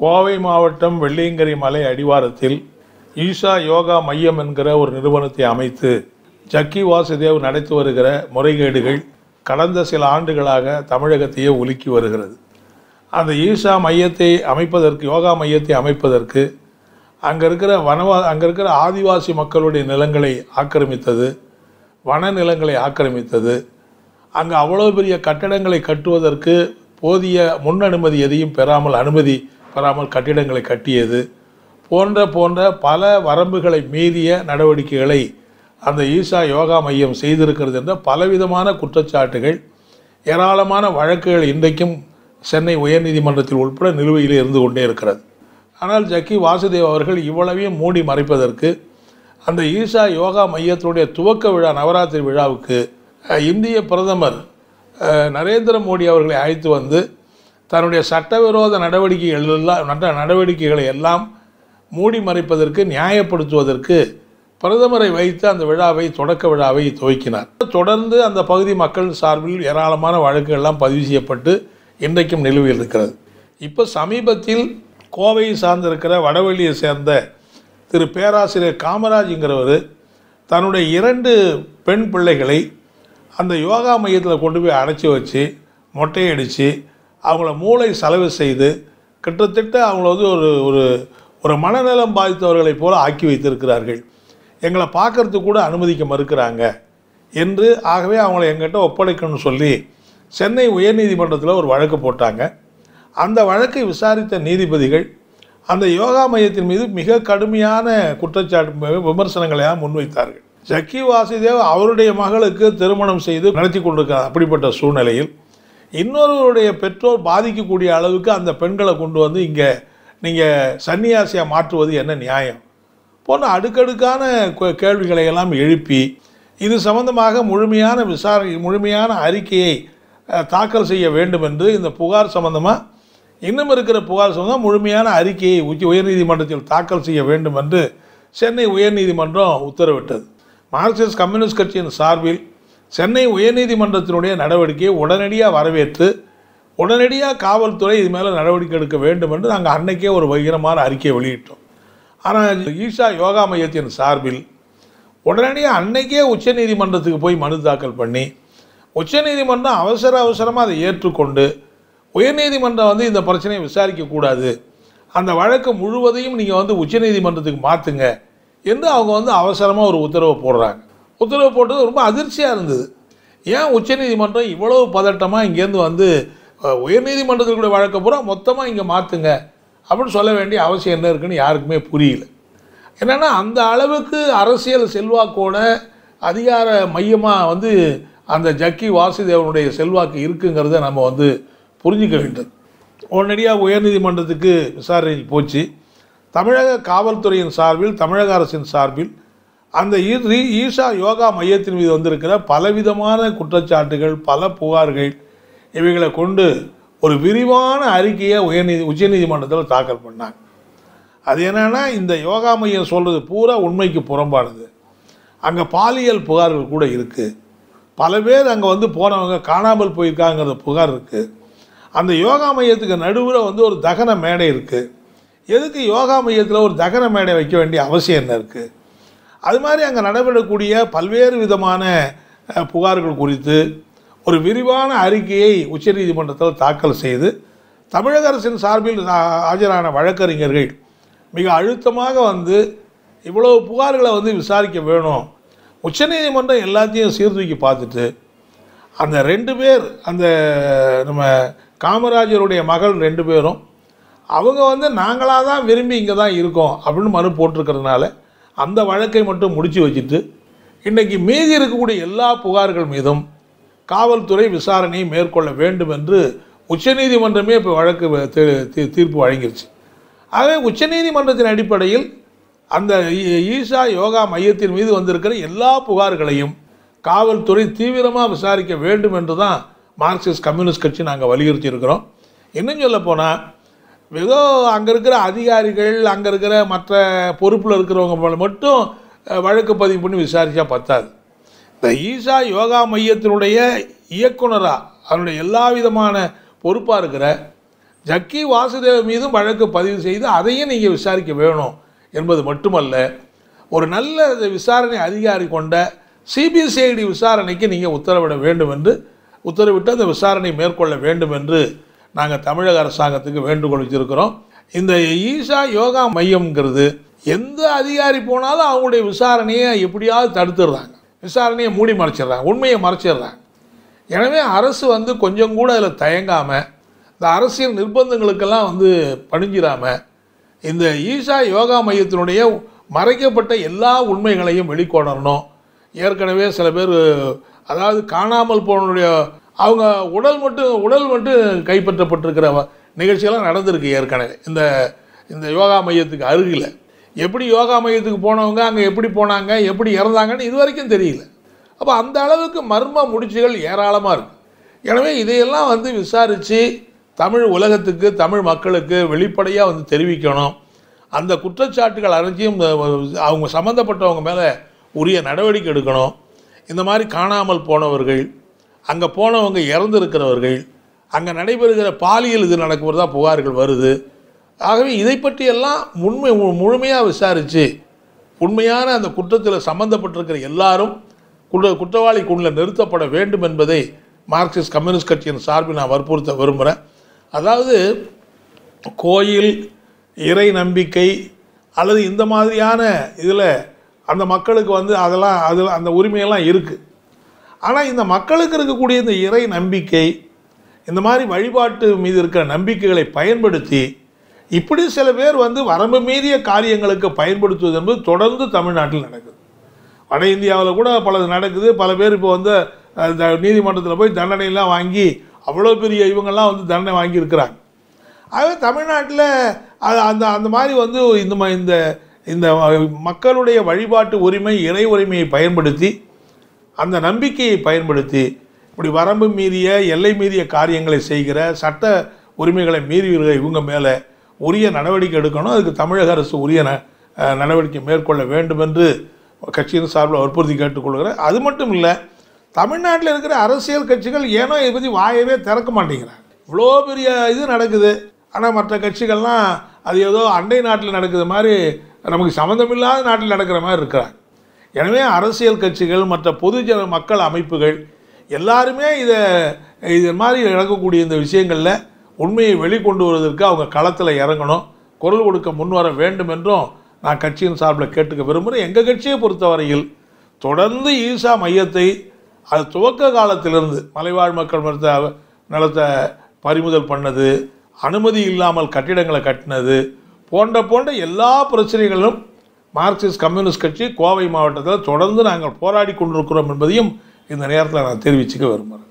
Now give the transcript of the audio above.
கோவை மாவட்டம் வெள்ளியங்கரை மலை அடிவாரத்தில் ஈஷா யோகா மையம் என்கிற ஒரு நிறுவனத்தை அமைத்து ஜக்கி வாசுதேவ் நடத்தி வருகிற முறைகேடுகள் கடந்த சில ஆண்டுகளாக தமிழகத்தையே உலுக்கி வருகிறது அந்த ஈஷா மையத்தை அமைப்பதற்கு யோகா மையத்தை அமைப்பதற்கு அங்கே இருக்கிற வனவா அங்கே இருக்கிற ஆதிவாசி மக்களுடைய நிலங்களை ஆக்கிரமித்தது வன நிலங்களை ஆக்கிரமித்தது அங்கே அவ்வளோ பெரிய கட்டடங்களை கட்டுவதற்கு போதிய முன் அனுமதி எதையும் பெறாமல் அனுமதி வராமல் கட்டிடங்களை கட்டியது போன்ற போன்ற பல வரம்புகளை மீறிய நடவடிக்கைகளை அந்த ஈஷா யோகா மையம் செய்திருக்கிறது என்ற பலவிதமான குற்றச்சாட்டுகள் ஏராளமான வழக்குகள் இன்றைக்கும் சென்னை உயர்நீதிமன்றத்தில் உட்பட நிலுவையில் இருந்து கொண்டே இருக்கிறது ஆனால் ஜக்கி வாசுதேவ் அவர்கள் இவ்வளவையும் மூடி மறைப்பதற்கு அந்த ஈஷா யோகா மையத்தினுடைய துவக்க விழா நவராத்திரி விழாவுக்கு இந்திய பிரதமர் நரேந்திர மோடி அவர்களை அழைத்து வந்து தன்னுடைய சட்டவிரோத நடவடிக்கைகள் எல்லாம் நடவடிக்கைகளை எல்லாம் மூடி மறைப்பதற்கு நியாயப்படுத்துவதற்கு பிரதமரை வைத்து அந்த விழாவை தொடக்க விழாவை துவக்கினார் தொடர்ந்து அந்த பகுதி மக்கள் சார்பில் ஏராளமான வழக்குகள்லாம் பதிவு செய்யப்பட்டு இன்றைக்கும் நிலுவையில் இருக்கிறது இப்போ சமீபத்தில் கோவையை சார்ந்திருக்கிற வடவெளியை சேர்ந்த திரு பேராசிரியர் காமராஜுங்கிறவர் தன்னுடைய இரண்டு பெண் பிள்ளைகளை அந்த யோகா மையத்தில் கொண்டு போய் அடைச்சி வச்சு மொட்டையடித்து அவங்கள மூளை செலவு செய்து கிட்டத்தட்ட அவங்கள வந்து ஒரு ஒரு ஒரு மனநலம் பாதித்தவர்களைப் போல ஆக்கி வைத்திருக்கிறார்கள் எங்களை பார்க்கறதுக்கு கூட அனுமதிக்க மறுக்கிறாங்க என்று ஆகவே அவங்கள எங்கிட்ட ஒப்படைக்கணும்னு சொல்லி சென்னை உயர்நீதிமன்றத்தில் ஒரு வழக்கு போட்டாங்க அந்த வழக்கை விசாரித்த நீதிபதிகள் அந்த யோகா மையத்தின் மீது மிக கடுமையான குற்றச்சாட்டு விமர்சனங்களையாக முன்வைத்தார்கள் ஜக்கி வாசுதேவ் அவருடைய மகளுக்கு திருமணம் செய்து நடத்தி கொண்டிருக்கிறார் அப்படிப்பட்ட சூழ்நிலையில் இன்னொருவருடைய பெற்றோர் பாதிக்கக்கூடிய அளவுக்கு அந்த பெண்களை கொண்டு வந்து இங்கே நீங்கள் சன்னியாசியாக மாற்றுவது என்ன நியாயம் போன்ற அடுக்கடுக்கான கேள்விகளை எல்லாம் எழுப்பி இது சம்பந்தமாக முழுமையான விசாரணை முழுமையான அறிக்கையை தாக்கல் செய்ய வேண்டும் என்று இந்த புகார் சம்பந்தமாக இன்னும் இருக்கிற புகார் சம்பந்தம் முழுமையான அறிக்கையை உச்ச உயர்நீதிமன்றத்தில் தாக்கல் செய்ய வேண்டும் என்று சென்னை உயர்நீதிமன்றம் உத்தரவிட்டது மார்க்சிஸ்ட் கம்யூனிஸ்ட் கட்சியின் சார்பில் சென்னை உயர்நீதிமன்றத்தினுடைய நடவடிக்கையை உடனடியாக வரவேற்று உடனடியாக காவல்துறை இது மேலே நடவடிக்கை எடுக்க வேண்டும் என்று நாங்கள் அன்னைக்கே ஒரு பகிரமான அறிக்கையை வெளியிட்டோம் ஆனால் ஈஷா யோகா மையத்தின் சார்பில் உடனடியாக அன்னைக்கே உச்சநீதிமன்றத்துக்கு போய் மனு தாக்கல் பண்ணி உச்சநீதிமன்றம் அவசர அவசரமாக அதை ஏற்றுக்கொண்டு உயர்நீதிமன்றம் வந்து இந்த பிரச்சனையை விசாரிக்கக்கூடாது அந்த வழக்கு முழுவதையும் நீங்கள் வந்து உச்சநீதிமன்றத்துக்கு மாற்றுங்க என்று அவங்க வந்து அவசரமாக ஒரு உத்தரவை போடுறாங்க உத்தரவு போட்டது ரொம்ப அதிர்ச்சியாக இருந்தது ஏன் உச்சநீதிமன்றம் இவ்வளவு பதட்டமாக இங்கேருந்து வந்து உயர்நீதிமன்றத்தில் கூட வழக்க பூரா மொத்தமாக இங்கே மாற்றுங்க அப்படின்னு சொல்ல வேண்டிய அவசியம் என்ன இருக்குன்னு யாருக்குமே புரியல என்னென்னா அந்த அளவுக்கு அரசியல் செல்வாக்கோட அதிகார மையமாக வந்து அந்த ஜக்கி வாசுதேவனுடைய செல்வாக்கு இருக்குங்கிறத நம்ம வந்து புரிஞ்சுக்க வேண்டும் உடனடியாக உயர்நீதிமன்றத்துக்கு விசாரணை போச்சு தமிழக காவல்துறையின் சார்பில் தமிழக அரசின் சார்பில் அந்த ஈஷா யோகா மையத்தின் மீது வந்திருக்கிற பலவிதமான குற்றச்சாட்டுகள் பல புகார்கள் இவைகளை கொண்டு ஒரு விரிவான அறிக்கையை உயர்நீதி உச்சநீதிமன்றத்தில் தாக்கல் பண்ணாங்க அது என்னென்னா இந்த யோகா மையம் சொல்கிறது பூரா உண்மைக்கு புறம்பானது அங்கே பாலியல் புகார்கள் கூட இருக்குது பல பேர் அங்கே வந்து போனவங்க காணாமல் போயிருக்காங்கிற புகார் இருக்குது அந்த யோகா மையத்துக்கு நடுவில் வந்து ஒரு தகன மேடை இருக்குது எதுக்கு யோகா மையத்தில் ஒரு தகன மேடை வைக்க வேண்டிய அவசியம் என்ன இருக்குது அது மாதிரி அங்கே நடைபெறக்கூடிய பல்வேறு விதமான புகார்கள் குறித்து ஒரு விரிவான அறிக்கையை உச்சநீதிமன்றத்தில் தாக்கல் செய்து தமிழக அரசின் சார்பில் ஆஜரான வழக்கறிஞர்கள் மிக அழுத்தமாக வந்து இவ்வளோ புகார்களை வந்து விசாரிக்க வேணும் உச்சநீதிமன்றம் எல்லாத்தையும் சீர்தூக்கி பார்த்துட்டு அந்த ரெண்டு பேர் அந்த நம்ம காமராஜருடைய மகள் ரெண்டு பேரும் அவங்க வந்து நாங்களாக தான் விரும்பி இங்கே தான் இருக்கோம் அப்படின்னு மனு போட்டிருக்கிறதுனால அந்த வழக்கை மட்டும் முடித்து வச்சுட்டு இன்றைக்கு மீதி இருக்கக்கூடிய எல்லா புகார்கள் மீதும் காவல்துறை விசாரணையை மேற்கொள்ள வேண்டும் என்று உச்சநீதிமன்றமே இப்போ வழக்கு தீர்ப்பு வழங்கிருச்சு ஆகவே உச்சநீதிமன்றத்தின் அடிப்படையில் அந்த ஈஷா யோகா மையத்தின் மீது வந்திருக்கிற எல்லா புகார்களையும் காவல்துறை தீவிரமாக விசாரிக்க வேண்டும் என்று தான் மார்க்சிஸ்ட் கம்யூனிஸ்ட் கட்சி நாங்கள் வலியுறுத்தி இருக்கிறோம் இன்னும் சொல்ல போனால் வெறும் அங்கே இருக்கிற அதிகாரிகள் அங்கே இருக்கிற மற்ற பொறுப்பில் இருக்கிறவங்க மட்டும் வழக்கு பதிவு பண்ணி விசாரித்தா பத்தாது இந்த ஈஷா யோகா மையத்தினுடைய இயக்குனராக அதனுடைய எல்லா விதமான பொறுப்பாக இருக்கிற ஜக்கி வாசுதேவ் மீதும் வழக்கு பதிவு செய்து அதையும் நீங்கள் விசாரிக்க வேணும் என்பது மட்டுமல்ல ஒரு நல்ல விசாரணை அதிகாரி கொண்ட சிபிசிஐடி விசாரணைக்கு நீங்கள் உத்தரவிட வேண்டும் என்று உத்தரவிட்டு அந்த விசாரணை மேற்கொள்ள வேண்டும் என்று நாங்கள் தமிழக அரசாங்கத்துக்கு வேண்டுகோள் வச்சுருக்கிறோம் இந்த ஈஷா யோகா மையம்ங்கிறது எந்த அதிகாரி போனாலும் அவங்களுடைய விசாரணையை எப்படியாவது தடுத்துடுறாங்க விசாரணையை மூடி மறைச்சிடுறாங்க உண்மையை மறைச்சிடுறாங்க எனவே அரசு வந்து கொஞ்சம் கூட அதில் தயங்காமல் இந்த அரசியல் நிர்பந்தங்களுக்கெல்லாம் வந்து பணிஞ்சிடாமல் இந்த ஈஷா யோகா மையத்தினுடைய மறைக்கப்பட்ட எல்லா உண்மைகளையும் வெளிக்கொணரணும் ஏற்கனவே சில பேர் அதாவது காணாமல் போனுடைய அவங்க உடல் மட்டும் உடல் மட்டும் கைப்பற்றப்பட்டிருக்கிற நிகழ்ச்சியெல்லாம் நடந்திருக்கு ஏற்கனவே இந்த இந்த யோகா மையத்துக்கு அருகில் எப்படி யோகா மையத்துக்கு போனவங்க அங்கே எப்படி போனாங்க எப்படி இறந்தாங்கன்னு இது வரைக்கும் தெரியல அப்போ அந்த அளவுக்கு மர்ம முடிச்சுகள் ஏராளமாக இருக்குது எனவே இதையெல்லாம் வந்து விசாரித்து தமிழ் உலகத்துக்கு தமிழ் மக்களுக்கு வெளிப்படையாக வந்து தெரிவிக்கணும் அந்த குற்றச்சாட்டுகள் அனைத்தையும் அவங்க சம்மந்தப்பட்டவங்க மேலே உரிய நடவடிக்கை எடுக்கணும் இந்த மாதிரி காணாமல் போனவர்கள் அங்கே போனவங்க இறந்துருக்கிறவர்கள் அங்கே நடைபெறுகிற பாலியல் இது நடக்கும்போது புகார்கள் வருது ஆகவே இதை பற்றியெல்லாம் உண்மை முழுமையாக விசாரித்து உண்மையான அந்த குற்றத்தில் சம்பந்தப்பட்டிருக்கிற எல்லாரும் குற்ற குற்றவாளி குழுவில் நிறுத்தப்பட வேண்டும் என்பதை மார்க்சிஸ்ட் கம்யூனிஸ்ட் கட்சியின் சார்பில் நான் வற்புறுத்த விரும்புகிறேன் அதாவது கோயில் இறை நம்பிக்கை அல்லது இந்த மாதிரியான இதில் அந்த மக்களுக்கு வந்து அதெல்லாம் அதில் அந்த உரிமையெல்லாம் இருக்குது ஆனால் இந்த மக்களுக்கு இருக்கக்கூடிய இந்த இறை நம்பிக்கை இந்த மாதிரி வழிபாட்டு மீது இருக்கிற நம்பிக்கைகளை பயன்படுத்தி இப்படி சில பேர் வந்து வரம்பு மீறிய காரியங்களுக்கு பயன்படுத்துவது என்பது தொடர்ந்து தமிழ்நாட்டில் நடக்குது வட இந்தியாவில் கூட பலது நடக்குது பல பேர் இப்போ வந்து நீதிமன்றத்தில் போய் தண்டனைலாம் வாங்கி அவ்வளோ பெரிய இவங்கெல்லாம் வந்து தண்டனை வாங்கியிருக்கிறாங்க ஆகவே தமிழ்நாட்டில் அது அந்த அந்த மாதிரி வந்து இந்த இந்த இந்த மக்களுடைய வழிபாட்டு உரிமை இறை உரிமையை பயன்படுத்தி அந்த நம்பிக்கையை பயன்படுத்தி இப்படி வரம்பு மீறிய எல்லை மீறிய காரியங்களை செய்கிற சட்ட உரிமைகளை மீறிவிடுகிற இவங்க மேலே உரிய நடவடிக்கை எடுக்கணும் அதுக்கு தமிழக அரசு உரிய நடவடிக்கை மேற்கொள்ள வேண்டும் என்று கட்சியின் சார்பில் வற்புறுத்தி கேட்டுக்கொள்கிறேன் அது மட்டும் இல்லை தமிழ்நாட்டில் இருக்கிற அரசியல் கட்சிகள் ஏனோ இதை பற்றி வாயவே திறக்க மாட்டேங்கிறாங்க இவ்வளோ பெரிய இது நடக்குது ஆனால் மற்ற கட்சிகள்லாம் அது ஏதோ அண்டை நாட்டில் நடக்குது மாதிரி நமக்கு சம்மந்தமில்லாத நாட்டில் நடக்கிற மாதிரி இருக்கிறாங்க எனவே அரசியல் கட்சிகள் மற்ற பொதுஜன மக்கள் அமைப்புகள் எல்லாருமே இதை இது மாதிரி இறங்கக்கூடிய இந்த விஷயங்களில் உண்மையை வெளிக்கொண்டு வருவதற்கு அவங்க களத்தில் இறங்கணும் குரல் கொடுக்க முன்வர வேண்டும் என்றும் நான் கட்சியின் சார்பில் கேட்டுக்க விரும்புகிறேன் எங்கள் கட்சியை பொறுத்தவரையில் தொடர்ந்து ஈசா மையத்தை அது துவக்க காலத்திலிருந்து மலைவாழ் மக்கள் மருத்துவ நிலத்தை பறிமுதல் பண்ணது அனுமதி இல்லாமல் கட்டிடங்களை கட்டினது போன்ற போன்ற எல்லா பிரச்சனைகளும் மார்க்சிஸ்ட் கம்யூனிஸ்ட் கட்சி கோவை மாவட்டத்தில் தொடர்ந்து நாங்கள் போராடி கொண்டிருக்கிறோம் என்பதையும் இந்த நேரத்தில் நான் தெரிவிச்சுக்க விரும்புகிறேன்